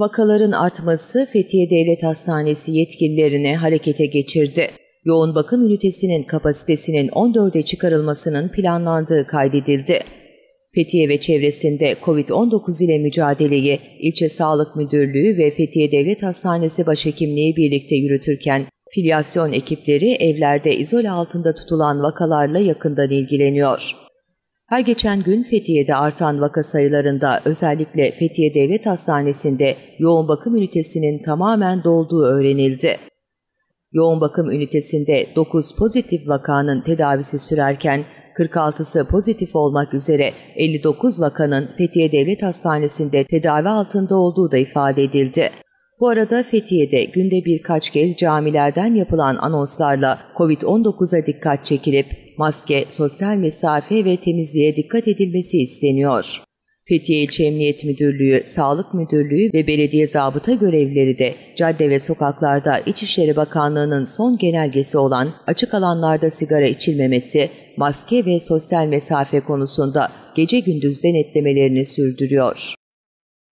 Vakaların artması Fethiye Devlet Hastanesi yetkililerine harekete geçirdi. Yoğun bakım ünitesinin kapasitesinin 14'e çıkarılmasının planlandığı kaydedildi. Fethiye ve çevresinde COVID-19 ile mücadeleyi ilçe sağlık müdürlüğü ve Fethiye Devlet Hastanesi Başhekimliği birlikte yürütürken filyasyon ekipleri evlerde izole altında tutulan vakalarla yakından ilgileniyor. Her geçen gün Fethiye'de artan vaka sayılarında özellikle Fethiye Devlet Hastanesi'nde yoğun bakım ünitesinin tamamen dolduğu öğrenildi. Yoğun bakım ünitesinde 9 pozitif vakanın tedavisi sürerken 46'sı pozitif olmak üzere 59 vakanın Fethiye Devlet Hastanesi'nde tedavi altında olduğu da ifade edildi. Bu arada Fethiye'de günde birkaç kez camilerden yapılan anonslarla COVID-19'a dikkat çekilip maske, sosyal mesafe ve temizliğe dikkat edilmesi isteniyor. Fethiye İlçe Emniyet Müdürlüğü, Sağlık Müdürlüğü ve belediye zabıta görevlileri de cadde ve sokaklarda İçişleri Bakanlığı'nın son genelgesi olan açık alanlarda sigara içilmemesi, maske ve sosyal mesafe konusunda gece gündüz denetlemelerini sürdürüyor.